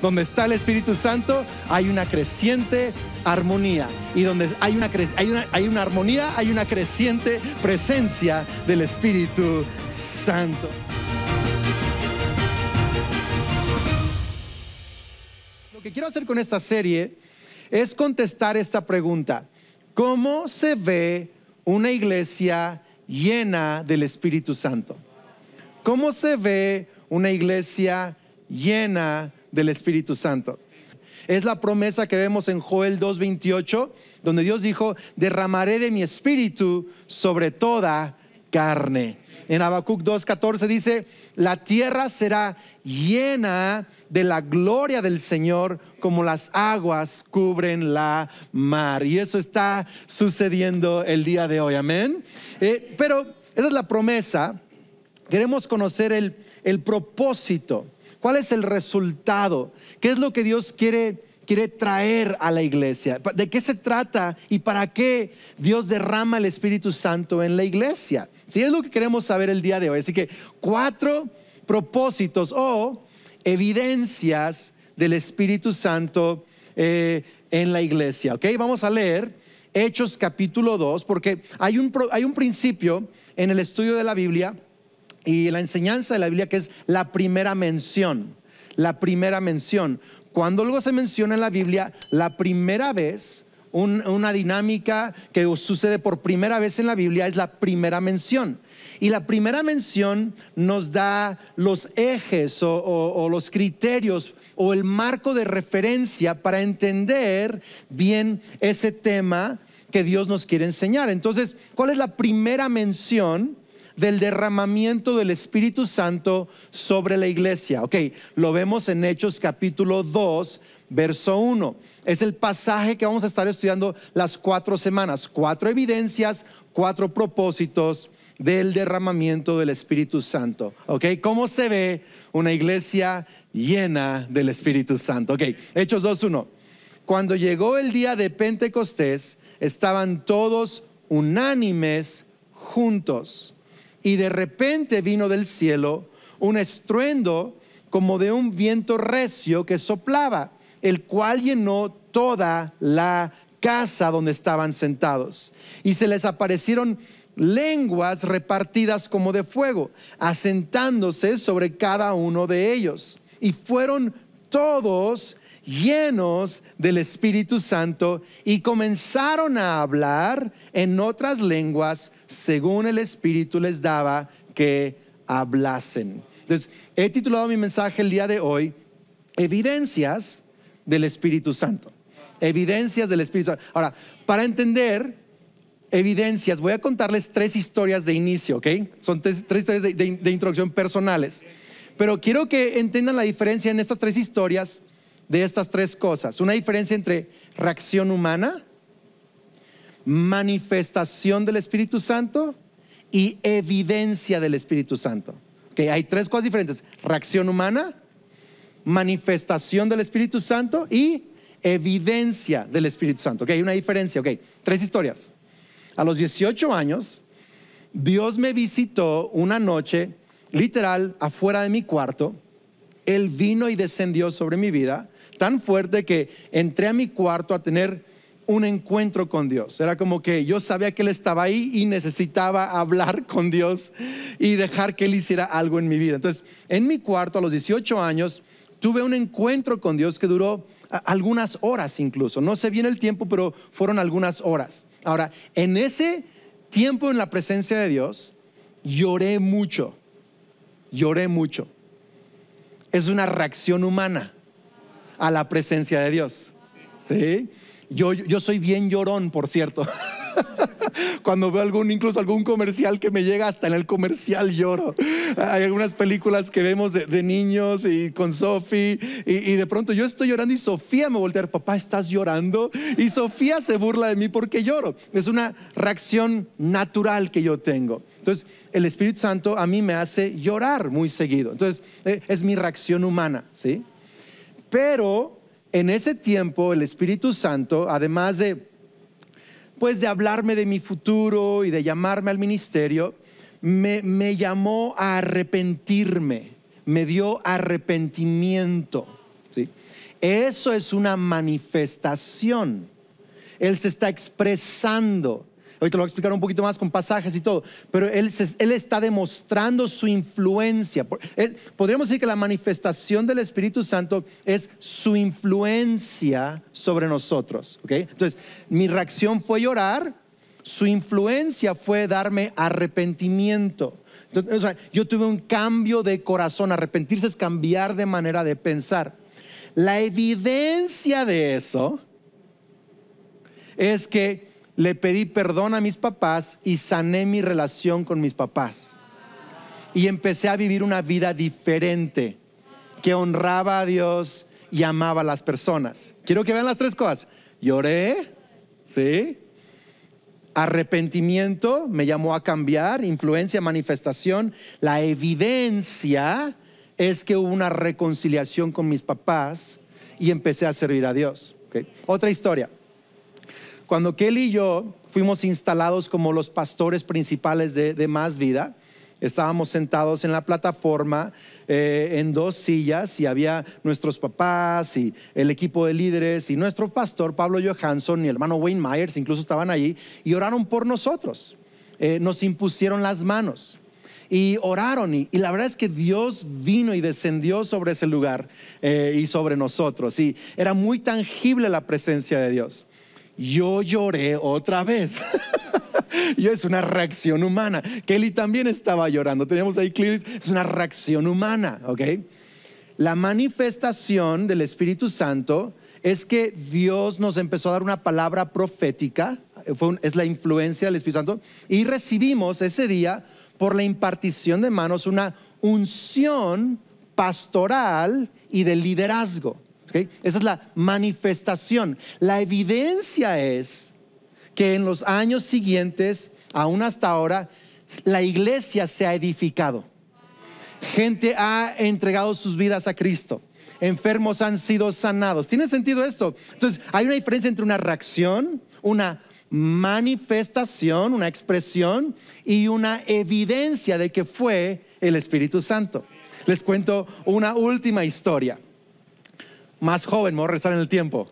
donde está el Espíritu Santo, hay una creciente armonía. Y donde hay una, armonía, hay una creciente presencia del Espíritu Santo. Lo que quiero hacer con esta serie es contestar esta pregunta. ¿Cómo se ve una iglesia llena del Espíritu Santo? ¿Cómo se ve una iglesia llena del Espíritu Santo. Es la promesa que vemos en Joel 2.28, donde Dios dijo, derramaré de mi espíritu sobre toda carne. En Habacuc 2.14 dice, la tierra será llena de la gloria del Señor como las aguas cubren la mar. Y eso está sucediendo el día de hoy, amén. Eh, pero esa es la promesa, Queremos conocer el, propósito, cuál es el resultado, qué es lo que Dios quiere, quiere traer a la iglesia, de qué se trata y para qué Dios derrama el Espíritu Santo en la iglesia. Si es lo que queremos saber el día de hoy. Así que cuatro propósitos o evidencias del Espíritu Santo eh, en la iglesia. Ok, vamos a leer. Hechos capítulo 2, porque hay un, hay un principio en el estudio de la Biblia y la enseñanza de la Biblia que es la primera mención. La primera mención. Cuando luego se menciona en la Biblia, la primera vez, una dinámica que sucede por primera vez en la Biblia es la primera mención. Y la primera mención nos da los ejes o los criterios o el marco de referencia para entender bien ese tema que Dios nos quiere enseñar. Entonces, ¿cuál es la primera mención? del derramamiento del Espíritu Santo sobre la iglesia. Ok, lo vemos en Hechos capítulo 2, verso 1. Es el pasaje que vamos a estar estudiando las cuatro semanas. Cuatro evidencias, cuatro propósitos del derramamiento del Espíritu Santo. Ok, ¿cómo se ve una iglesia llena del Espíritu Santo? Ok, Hechos 2, 1. Cuando llegó el día de Pentecostés, estaban todos unánimes juntos y de repente vino del cielo un estruendo como de un viento recio que soplaba, el cual llenó toda la casa donde estaban sentados. Y se les aparecieron lenguas repartidas como de fuego, asentándose sobre cada uno de ellos. Y fueron todos llenos del Espíritu Santo y comenzaron a hablar en otras lenguas según el Espíritu les daba que hablasen. Entonces, he titulado mi mensaje el día de hoy, Evidencias del Espíritu Santo. Evidencias del Espíritu Santo. Ahora, para entender evidencias, voy a contarles tres historias de inicio, ¿ok? Son tres, tres historias de, de introducción personales. Pero quiero que entiendan la diferencia en estas tres historias de estas tres cosas. Una diferencia entre reacción humana, manifestación del Espíritu Santo y evidencia del Espíritu Santo. que hay tres cosas diferentes. Reacción humana, manifestación del Espíritu Santo y evidencia del Espíritu Santo. Okay, hay una diferencia. Okay, tres historias. A los 18 años, Dios me visitó una noche, literal, afuera de mi cuarto él vino y descendió sobre mi vida, tan fuerte que entré a mi cuarto a tener un encuentro con Dios. Era como que yo sabía que Él estaba ahí y necesitaba hablar con Dios y dejar que Él hiciera algo en mi vida. Entonces, en mi cuarto a los 18 años, tuve un encuentro con Dios que duró algunas horas incluso. No sé bien el tiempo, pero fueron algunas horas. Ahora, en ese tiempo en la presencia de Dios, lloré mucho, lloré mucho es una reacción humana a la presencia de Dios. ¿Sí? Yo, yo soy bien llorón, por cierto. cuando veo algún, incluso algún comercial que me llega, hasta en el comercial lloro. Hay algunas películas que vemos de, niños y con Sofi y, y, de pronto yo estoy llorando y Sofía me voltea, papá, ¿estás llorando? Y Sofía se burla de mí porque lloro. Es una reacción natural que yo tengo. Entonces, el Espíritu Santo a mí me hace llorar muy seguido. Entonces, e, es mi reacción humana, ¿sí? Pero en ese tiempo el Espíritu Santo, además de pues de hablarme de mi futuro y de llamarme al ministerio, me, llamó a arrepentirme, me dio arrepentimiento. ¿sí? Eso es una manifestación. Él se está expresando Ahorita lo voy a explicar un poquito más con pasajes y todo. Pero él, él está demostrando su influencia. Podríamos decir que la manifestación del Espíritu Santo es su influencia sobre nosotros. Entonces, mi reacción fue llorar. Su influencia fue darme arrepentimiento. yo tuve un cambio de corazón. Arrepentirse es cambiar de manera de pensar. La evidencia de eso es que le pedí perdón a mis papás y sané mi relación con mis papás. Y empecé a vivir una vida diferente, que honraba a Dios y amaba a las personas. Quiero que vean las tres cosas. Lloré, ¿sí? Arrepentimiento me llamó a cambiar, influencia, manifestación. La evidencia es que hubo una reconciliación con mis papás y empecé a servir a Dios. Otra historia cuando Kelly y yo fuimos instalados como los pastores principales de, Más Vida, estábamos sentados en la plataforma eh, en dos sillas y había nuestros papás y el equipo de líderes y nuestro pastor Pablo Johansson y el hermano Wayne Myers incluso estaban allí y oraron por nosotros. Eh, nos impusieron las manos y oraron y, la verdad es que Dios vino y descendió sobre ese lugar eh, y sobre nosotros y era muy tangible la presencia de Dios yo lloré otra vez. y es una reacción humana. Kelly también estaba llorando. Teníamos ahí Es una reacción humana, ¿ok? La manifestación del Espíritu Santo es que Dios nos empezó a dar una palabra profética. es la influencia del Espíritu Santo. Y recibimos ese día, por la impartición de manos, una unción pastoral y de liderazgo. Esa es la manifestación. La evidencia es que en los años siguientes, aún hasta ahora, la iglesia se ha edificado. Gente ha entregado sus vidas a Cristo. Enfermos han sido sanados. ¿Tiene sentido esto? Entonces, hay una diferencia entre una reacción, una manifestación, una expresión y una evidencia de que fue el Espíritu Santo. Les cuento una última historia más joven, me voy a en el tiempo.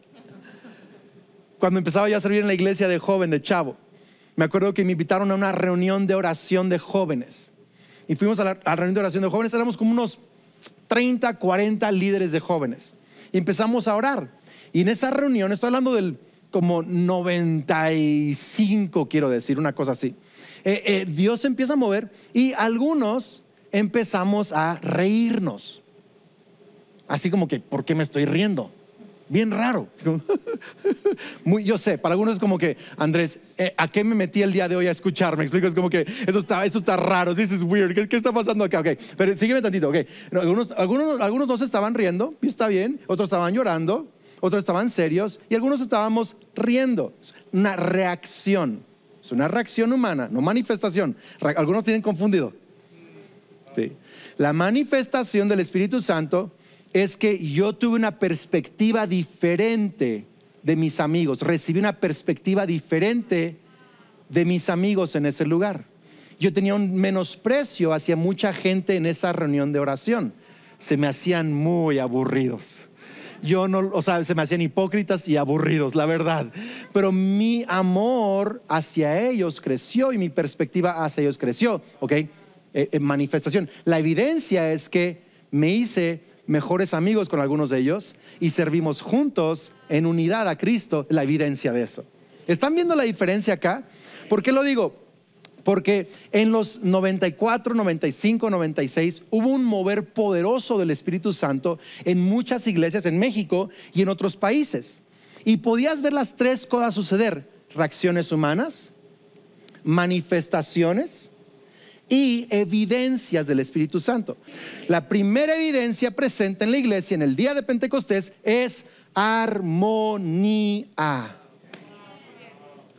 Cuando empezaba yo a servir en la iglesia de joven, de chavo, me acuerdo que me invitaron a una reunión de oración de jóvenes. Y fuimos a la, reunión de oración de jóvenes, éramos como unos 30, 40 líderes de jóvenes. Y empezamos a orar. Y en esa reunión, estoy hablando del como 95, quiero decir, una cosa así. Eh, eh, Dios empieza a mover y algunos empezamos a reírnos así como que, ¿por qué me estoy riendo? Bien raro. Muy, yo sé, para algunos es como que, Andrés, eh, ¿a qué me metí el día de hoy a escuchar? Me explico, es como que, eso está, está raro, this is weird, ¿qué, está pasando acá? Ok, pero sígueme tantito, ok. Algunos, algunos, algunos no estaban riendo, y está bien, otros estaban llorando, otros estaban serios, y algunos estábamos riendo. Una reacción, es una reacción humana, no manifestación. Algunos tienen confundido. Sí. La manifestación del Espíritu Santo es que yo tuve una perspectiva diferente de mis amigos, recibí una perspectiva diferente de mis amigos en ese lugar. Yo tenía un menosprecio hacia mucha gente en esa reunión de oración. Se me hacían muy aburridos. Yo no, o sea, se me hacían hipócritas y aburridos, la verdad. Pero mi amor hacia ellos creció y mi perspectiva hacia ellos creció, ¿ok? Eh, en manifestación. La evidencia es que me hice mejores amigos con algunos de ellos y servimos juntos en unidad a Cristo, la evidencia de eso. ¿Están viendo la diferencia acá? ¿Por qué lo digo? Porque en los 94, 95, 96 hubo un mover poderoso del Espíritu Santo en muchas iglesias en México y en otros países. Y podías ver las tres cosas suceder. Reacciones humanas, manifestaciones y evidencias del Espíritu Santo. La primera evidencia presente en la iglesia en el día de Pentecostés es armonía.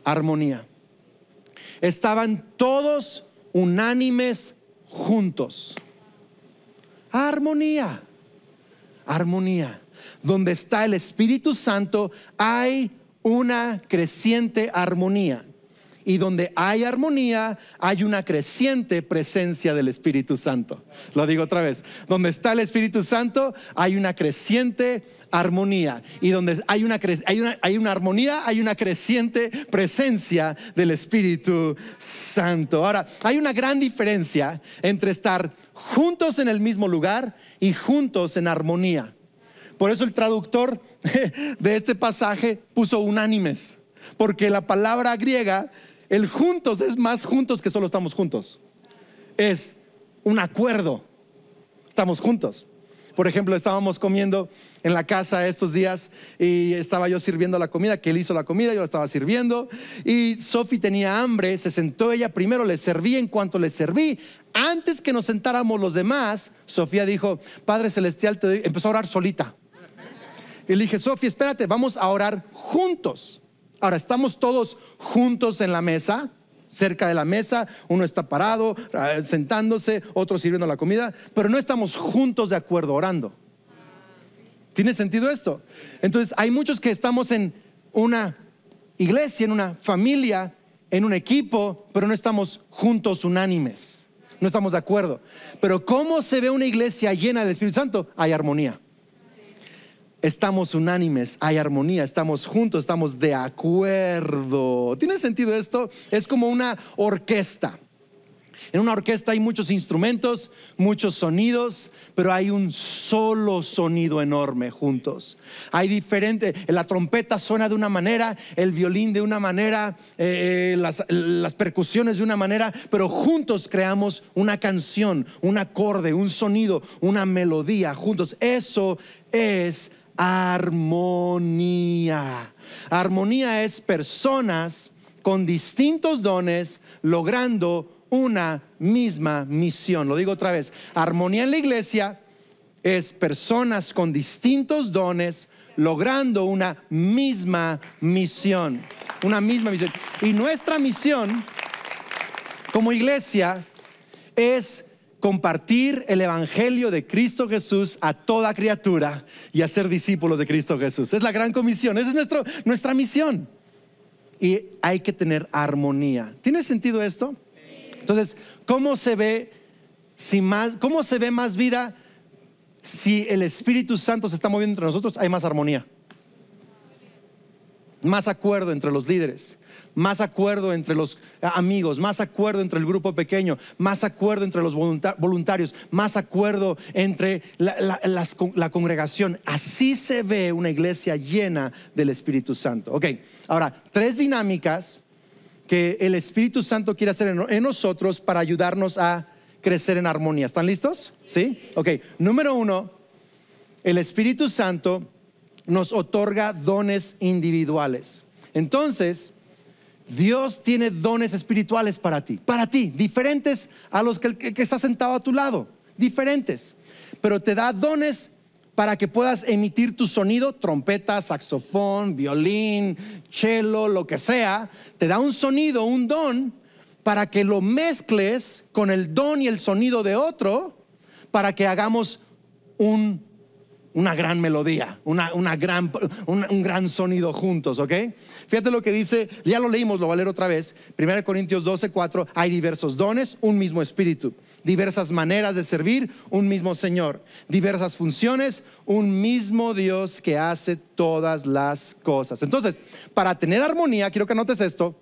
Armonía. Estaban todos unánimes juntos. Armonía. Armonía. Donde está el Espíritu Santo hay una creciente armonía y donde hay armonía, hay una creciente presencia del Espíritu Santo. Lo digo otra vez, donde está el Espíritu Santo, hay una creciente armonía. Y donde hay una, hay una, armonía, hay una creciente presencia del Espíritu Santo. Ahora, hay una gran diferencia entre estar juntos en el mismo lugar y juntos en armonía. Por eso el traductor de este pasaje puso unánimes porque la palabra griega el juntos es más juntos que solo estamos juntos. Es un acuerdo. Estamos juntos. Por ejemplo, estábamos comiendo en la casa estos días y estaba yo sirviendo la comida, que él hizo la comida, yo la estaba sirviendo y Sophie tenía hambre, se sentó ella primero, le serví en cuanto le serví. Antes que nos sentáramos los demás, Sofía dijo, Padre Celestial, te doy... empezó a orar solita. Y le dije, Sofía, espérate, vamos a orar juntos. Ahora, estamos todos juntos en la mesa, cerca de la mesa, uno está parado, ah, sentándose, otro sirviendo la comida, pero no estamos juntos de acuerdo orando. ¿Tiene sentido esto? Entonces, hay muchos que estamos en una iglesia, en una familia, en un equipo, pero no estamos juntos unánimes. No estamos de acuerdo. Pero ¿cómo se ve una iglesia llena del Espíritu Santo? Hay armonía estamos unánimes, hay armonía, estamos juntos, estamos de acuerdo. ¿Tiene sentido esto? Es como una orquesta. En una orquesta hay muchos instrumentos, muchos sonidos, pero hay un solo sonido enorme juntos. Hay diferente, la trompeta suena de una manera, el violín de una manera, eh, eh, las percusiones de una manera, pero juntos creamos una canción, un acorde, un sonido, una melodía, juntos. Eso es armonía. Armonía es personas con distintos dones logrando una misma misión. Lo digo otra vez, armonía en la iglesia es personas con distintos dones logrando una misma misión, una misma misión. Y nuestra misión como iglesia es compartir el Evangelio de Cristo Jesús a toda criatura y a ser discípulos de Cristo Jesús. Es la gran comisión, esa es nuestra misión. Y hay que tener armonía. ¿Tiene sentido esto? Entonces, ¿cómo se ve, más, cómo se ve más vida si el Espíritu Santo se está moviendo entre nosotros? Hay más armonía más acuerdo entre los líderes, más acuerdo entre los eh, amigos, más acuerdo entre el grupo pequeño, más acuerdo entre los voluntarios, más acuerdo entre la, congregación. Así se ve una iglesia llena del Espíritu Santo. Ok, ahora, tres dinámicas que el Espíritu Santo quiere hacer en, nosotros para ayudarnos a crecer en armonía. ¿Están listos? Sí. Ok, número uno, el Espíritu Santo nos otorga dones individuales. Entonces, Dios tiene dones espirituales para ti, para ti, diferentes a los que, está sentado a tu lado, diferentes. Pero te da dones para que puedas emitir tu sonido, trompeta, saxofón, violín, cello, lo que sea. Te da un sonido, un don, para que lo mezcles con el don y el sonido de otro, para que hagamos un una gran melodía, un gran sonido juntos, ¿ok? Fíjate lo que dice, ya lo leímos, lo voy a leer otra vez, 1 Corintios 12, 4, hay diversos dones, un mismo espíritu, diversas maneras de servir, un mismo Señor, diversas funciones, un mismo Dios que hace todas las cosas. Entonces, para tener armonía, quiero que anotes esto,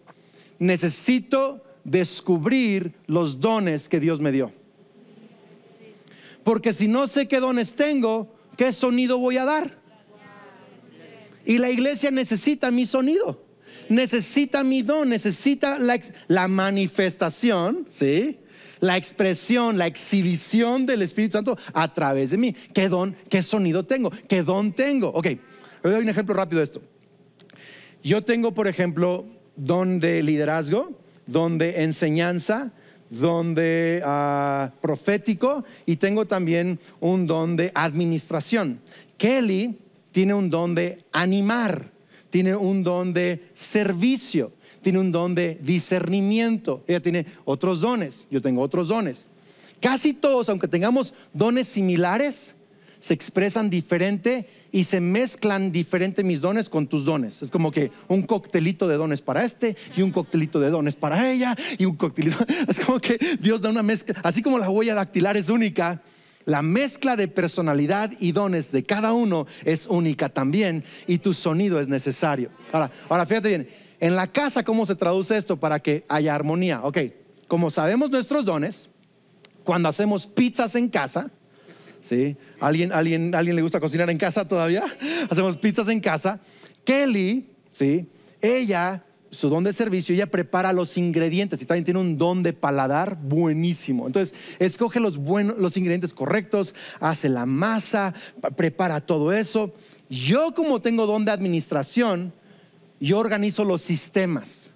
necesito descubrir los dones que Dios me dio. Porque si no sé qué dones tengo, ¿qué sonido voy a dar? Y la iglesia necesita mi sonido, necesita mi don, necesita la, manifestación, ¿sí? La expresión, la exhibición del Espíritu Santo a través de mí. ¿Qué don, qué sonido tengo? ¿Qué don tengo? Ok, le doy un ejemplo rápido de esto. Yo tengo, por ejemplo, don de liderazgo, don de enseñanza, donde ah, profético y tengo también un don de administración. Kelly tiene un don de animar, tiene un don de servicio, tiene un don de discernimiento. Ella tiene otros dones, yo tengo otros dones. Casi todos, aunque tengamos dones similares, se expresan diferente y se mezclan diferentes mis dones con tus dones. Es como que un coctelito de dones para este y un coctelito de dones para ella y un coctelito. Es como que Dios da una mezcla. Así como la huella dactilar es única, la mezcla de personalidad y dones de cada uno es única también y tu sonido es necesario. Ahora, ahora fíjate bien, en la casa, ¿cómo se traduce esto para que haya armonía? Ok, como sabemos nuestros dones, cuando hacemos pizzas en casa, ¿sí? ¿Alguien, alguien, ¿Alguien le gusta cocinar en casa todavía? Hacemos pizzas en casa. Kelly, ¿sí? Ella, su don de servicio, ella prepara los ingredientes y también tiene un don de paladar buenísimo. Entonces, escoge los, buenos, los ingredientes correctos, hace la masa, prepara todo eso. Yo como tengo don de administración, yo organizo los sistemas,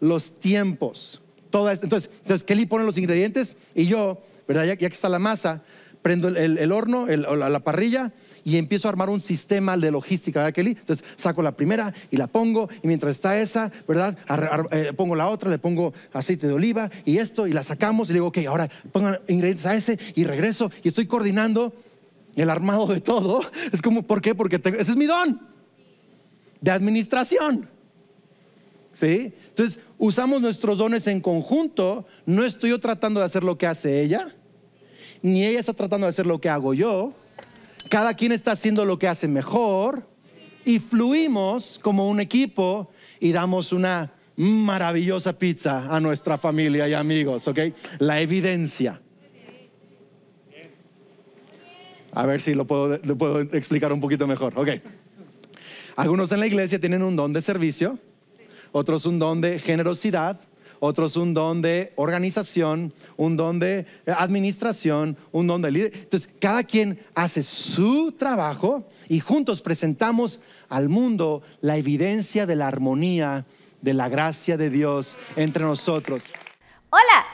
los tiempos, todo Entonces, entonces Kelly pone los ingredientes y yo, ¿verdad? Ya, ya que está la masa, prendo el, horno, la, parrilla y empiezo a armar un sistema de logística, ¿verdad, Kelly? Entonces saco la primera y la pongo y mientras está esa, ¿verdad? Eh, pongo la otra, le pongo aceite de oliva y esto y la sacamos y digo, ok, ahora pongan ingredientes a ese y regreso y estoy coordinando el armado de todo. Es como, ¿por qué? Porque ese es mi don de administración. ¿Sí? Entonces, usamos nuestros dones en conjunto. No estoy yo tratando de hacer lo que hace ella ni ella está tratando de hacer lo que hago yo. Cada quien está haciendo lo que hace mejor y fluimos como un equipo y damos una maravillosa pizza a nuestra familia y amigos, ¿ok? La evidencia. A ver si lo puedo, puedo explicar un poquito mejor, ¿ok? Algunos en la iglesia tienen un don de servicio, otros un don de generosidad, otros un don de organización, un don de eh, administración, un don de líder. Entonces, cada quien hace su trabajo y juntos presentamos al mundo la evidencia de la armonía, de la gracia de Dios entre nosotros. Hola.